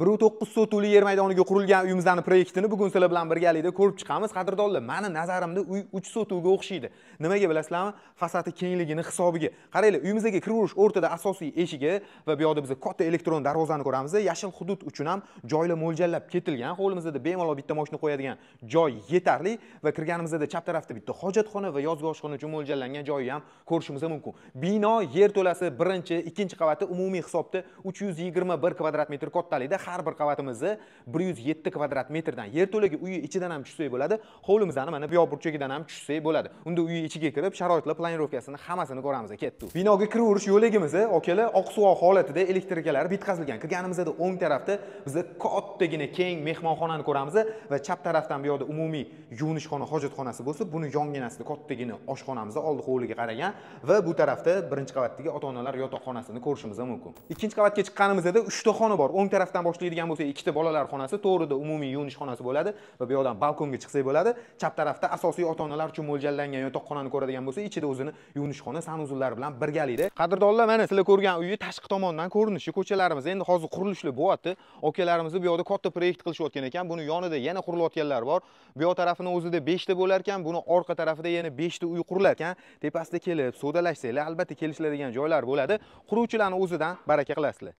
1.9 to'qqiz yer maydoniga qurilgan uyimizni proyektini bugun sizlar bilan birgalikda ko'rib chiqamiz qadrdonlar mani nazarimda uy 3 sotuvga o'xshaydi nimaga bilasizlarmi fasadi kengligini hisobiga qaranglar uyimizga kiraverish o'rtada asosiy eshigi va bu yoqda biz katta elektron darvozani ko'ramiz yashil hudud uchun ham joylar mo'ljallab ketilgan hovlimizda bemalol bitta moshina qo'yadigan joy yetarli va kirganimizda chap tarafda bitta hojatxona va yozgi oshxona uchun mo'ljallangan joyi ham ko'rishimiz mumkin bino yer to'lasi birinchi ikkinchi qavati umumiy hisobda 321 kvadrat metr kattalikda har bir qavatimizni 107 kvadrat metrdan yer to'lagi uyi ichidan ham tushsak bo'ladi hovlimizni mana bu yoq burchagidan ham tushsak bo'ladi unda uyi ichiga kirib sharoitlar planirovkasini hammasini ko'ramiz ketdik binoga kiraverish yo'ligimiz okalar oqsuv holatida elektrikalar bitkazilgan kirganimizda o'ng tarafda biza kattagina keng mehmonxonani ko'ramiz va chap tarafdan bu yoqda umumiy yuvinishxona hojatxonasi bo'lsa buni yonginasida kattagina oshxonamiz oldi hovliga qaragan va bu tarafda birinchi qavatdagi ota onalar yotoqxonasini ko'rishimiz mumkin ikkinchi qavatga chiqqanimizda uchta xona bor o'ng tarafdan boshlab boshlaydigan bo'lsak ikkita bolalar xonasi to'g'rida umumiy yuvinish xonasi bo'ladi va bu yoqdan balkonga chiqsak bo'ladi chap tarafda asosiy ota onalar uchun mo'ljallangan yotoqxonani ko'radigan bo'lsak ichida o'zini yuvinish xona sanuzullari bilan birgalikda qadrdonlar mana sizlar ko'rgan uyi tashqi tomondan ko'rinishi ko'chalarimiz endi hozir qurilishlar bo'lyapti okalarimiz bu yoqda katta proyekt qilishayotgan ekan buni yonida yana qurilayotganlar bor bu yoq tarafini o'zida beshta bo'lar ekan buni orqa tarafida yana beshta uy qurilar ekan tepasida kelib savdalashsanglar albatta kelishiladigan joylar bo'ladi quruvchilarni o'zidan baraka qilasizlar